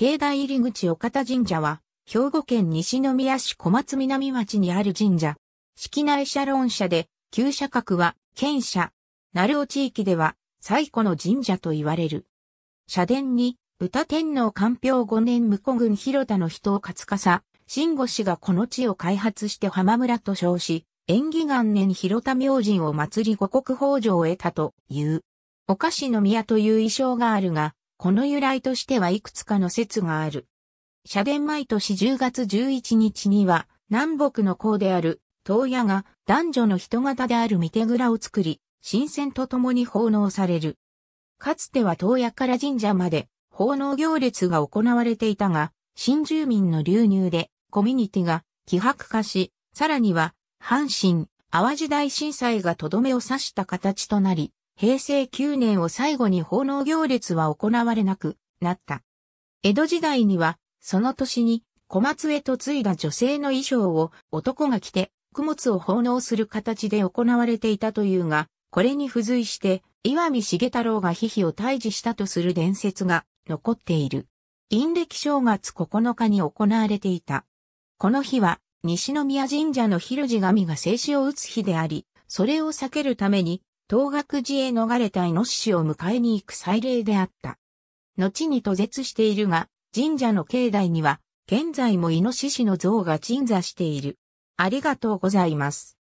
境内入口岡田神社は、兵庫県西宮市小松南町にある神社。式内社論社で、旧社格は、県社。鳴尾地域では、最古の神社と言われる。社殿に、歌天皇官票5年向古軍広田の人を勝笠、慎吾氏がこの地を開発して浜村と称し、縁起元年広田明神を祭り五国北条を得たという。お菓子の宮という衣装があるが、この由来としてはいくつかの説がある。社殿毎年10月11日には、南北の校である、東屋が男女の人型である御手蔵を作り、新鮮と共に奉納される。かつては東屋から神社まで奉納行列が行われていたが、新住民の流入でコミュニティが希薄化し、さらには阪神、淡路大震災がとどめを刺した形となり、平成9年を最後に奉納行列は行われなくなった。江戸時代には、その年に小松へと継いだ女性の衣装を男が着て、供物を奉納する形で行われていたというが、これに付随して、岩見重太郎がヒヒを退治したとする伝説が残っている。陰暦正月9日に行われていた。この日は、西宮神社の広地神が静止を打つ日であり、それを避けるために、東学寺へ逃れたイノシシを迎えに行く祭礼であった。後に途絶しているが、神社の境内には、現在もイノシシの像が鎮座している。ありがとうございます。